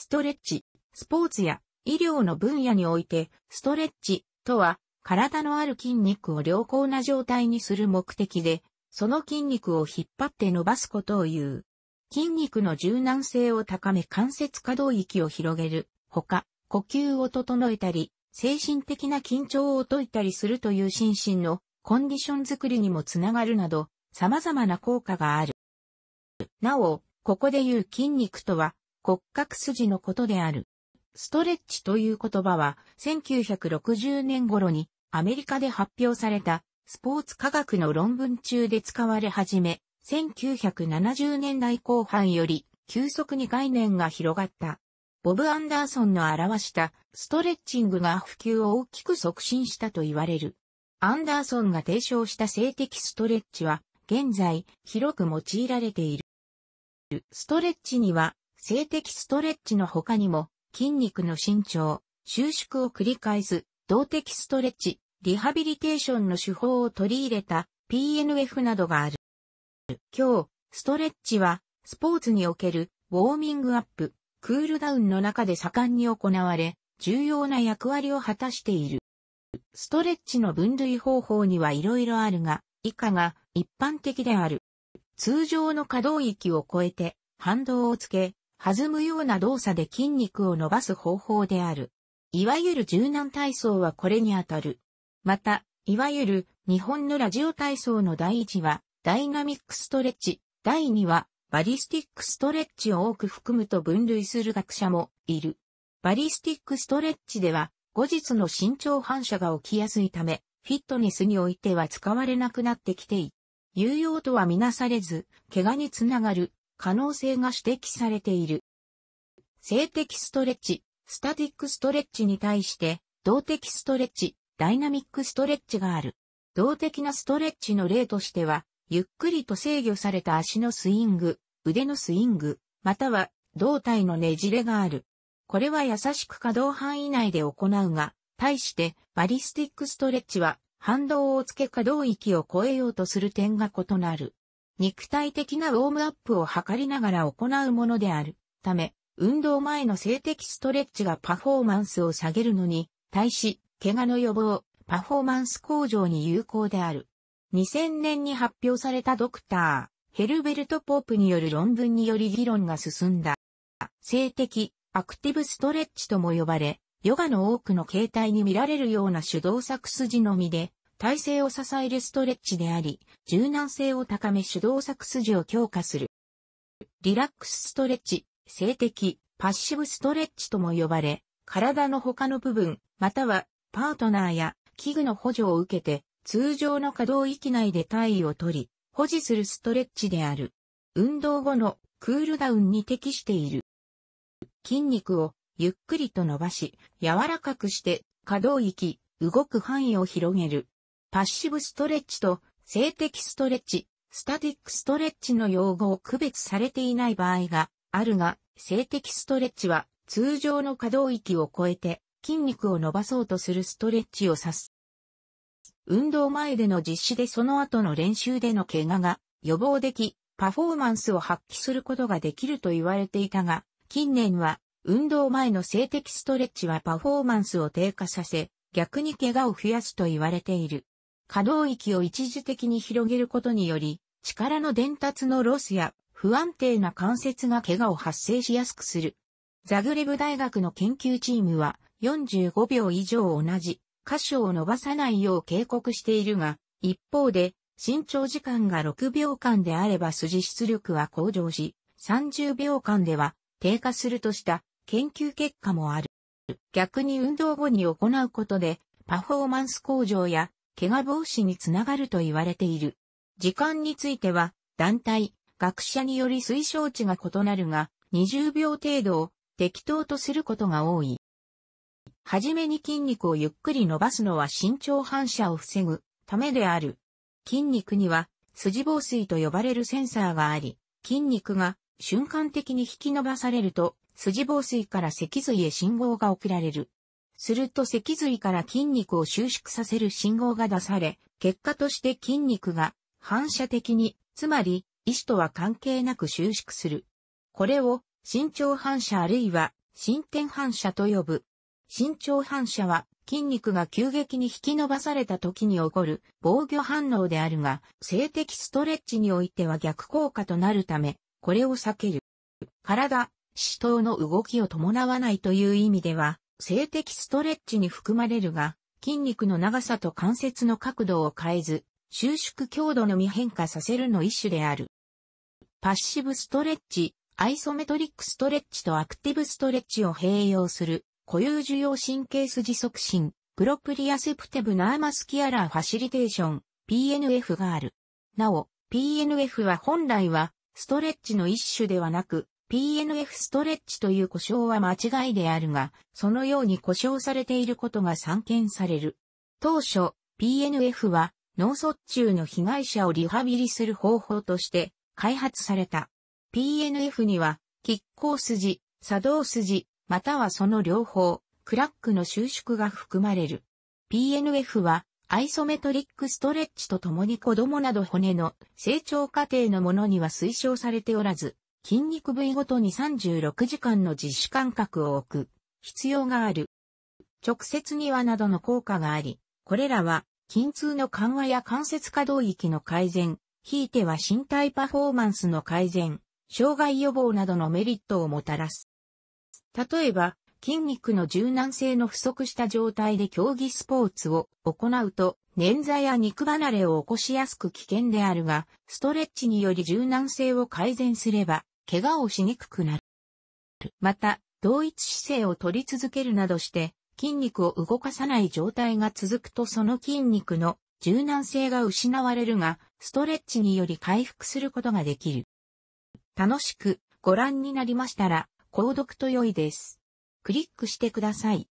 ストレッチ、スポーツや医療の分野において、ストレッチとは、体のある筋肉を良好な状態にする目的で、その筋肉を引っ張って伸ばすことを言う。筋肉の柔軟性を高め関節可動域を広げる、ほか、呼吸を整えたり、精神的な緊張を解いたりするという心身のコンディションづくりにもつながるなど、様々な効果がある。なお、ここで言う筋肉とは、骨格筋のことである。ストレッチという言葉は、1960年頃にアメリカで発表されたスポーツ科学の論文中で使われ始め、1970年代後半より急速に概念が広がった。ボブ・アンダーソンの表したストレッチングが普及を大きく促進したと言われる。アンダーソンが提唱した性的ストレッチは現在広く用いられている。ストレッチには性的ストレッチの他にも、筋肉の伸長、収縮を繰り返す、動的ストレッチ、リハビリテーションの手法を取り入れた PNF などがある。今日、ストレッチは、スポーツにおけるウォーミングアップ、クールダウンの中で盛んに行われ、重要な役割を果たしている。ストレッチの分類方法にはいろいろあるが、以下が一般的である。通常の可動域を超えて反動をつけ、弾むような動作で筋肉を伸ばす方法である。いわゆる柔軟体操はこれにあたる。また、いわゆる日本のラジオ体操の第1はダイナミックストレッチ、第2はバリスティックストレッチを多く含むと分類する学者もいる。バリスティックストレッチでは後日の身長反射が起きやすいため、フィットネスにおいては使われなくなってきてい有用とはみなされず、怪我につながる可能性が指摘されている。静的ストレッチ、スタティックストレッチに対して、動的ストレッチ、ダイナミックストレッチがある。動的なストレッチの例としては、ゆっくりと制御された足のスイング、腕のスイング、または胴体のねじれがある。これは優しく可動範囲内で行うが、対してバリスティックストレッチは反動をつけ可動域を超えようとする点が異なる。肉体的なウォームアップを図りながら行うものであるため、運動前の性的ストレッチがパフォーマンスを下げるのに、対し、怪我の予防、パフォーマンス向上に有効である。2000年に発表されたドクター、ヘルベルト・ポープによる論文により議論が進んだ。性的、アクティブストレッチとも呼ばれ、ヨガの多くの形態に見られるような手動作筋のみで、体制を支えるストレッチであり、柔軟性を高め手動作筋を強化する。リラックスストレッチ、性的、パッシブストレッチとも呼ばれ、体の他の部分、またはパートナーや器具の補助を受けて、通常の可動域内で体位を取り、保持するストレッチである。運動後のクールダウンに適している。筋肉をゆっくりと伸ばし、柔らかくして可動域、動く範囲を広げる。パッシブストレッチと性的ストレッチ、スタティックストレッチの用語を区別されていない場合があるが、性的ストレッチは通常の可動域を超えて筋肉を伸ばそうとするストレッチを指す。運動前での実施でその後の練習での怪我が予防でき、パフォーマンスを発揮することができると言われていたが、近年は運動前の性的ストレッチはパフォーマンスを低下させ、逆に怪我を増やすと言われている。可動域を一時的に広げることにより、力の伝達のロスや不安定な関節が怪我を発生しやすくする。ザグレブ大学の研究チームは45秒以上同じ箇所を伸ばさないよう警告しているが、一方で伸長時間が6秒間であれば筋出力は向上し、30秒間では低下するとした研究結果もある。逆に運動後に行うことでパフォーマンス向上や怪我防止につながると言われている。時間については、団体、学者により推奨値が異なるが、20秒程度を適当とすることが多い。はじめに筋肉をゆっくり伸ばすのは身長反射を防ぐためである。筋肉には筋防水と呼ばれるセンサーがあり、筋肉が瞬間的に引き伸ばされると筋防水から脊髄へ信号が送られる。すると脊髄から筋肉を収縮させる信号が出され、結果として筋肉が反射的に、つまり、意志とは関係なく収縮する。これを、身長反射あるいは、進展反射と呼ぶ。身長反射は、筋肉が急激に引き伸ばされた時に起こる防御反応であるが、性的ストレッチにおいては逆効果となるため、これを避ける。体、死闘の動きを伴わないという意味では、性的ストレッチに含まれるが、筋肉の長さと関節の角度を変えず、収縮強度のみ変化させるの一種である。パッシブストレッチ、アイソメトリックストレッチとアクティブストレッチを併用する、固有受容神経筋促進、プロプリアセプティブナーマスキアラーファシリテーション、PNF がある。なお、PNF は本来は、ストレッチの一種ではなく、PNF ストレッチという故障は間違いであるが、そのように故障されていることが散見される。当初、PNF は脳卒中の被害者をリハビリする方法として開発された。PNF には、拮抗筋、作動筋、またはその両方、クラックの収縮が含まれる。PNF は、アイソメトリックストレッチとともに子供など骨の成長過程のものには推奨されておらず、筋肉部位ごとに36時間の自主間隔を置く必要がある。直接にはなどの効果があり、これらは筋痛の緩和や関節可動域の改善、ひいては身体パフォーマンスの改善、障害予防などのメリットをもたらす。例えば、筋肉の柔軟性の不足した状態で競技スポーツを行うと、捻挫や肉離れを起こしやすく危険であるが、ストレッチにより柔軟性を改善すれば、怪我をしにくくなる。また、同一姿勢を取り続けるなどして、筋肉を動かさない状態が続くとその筋肉の柔軟性が失われるが、ストレッチにより回復することができる。楽しくご覧になりましたら、購読と良いです。クリックしてください。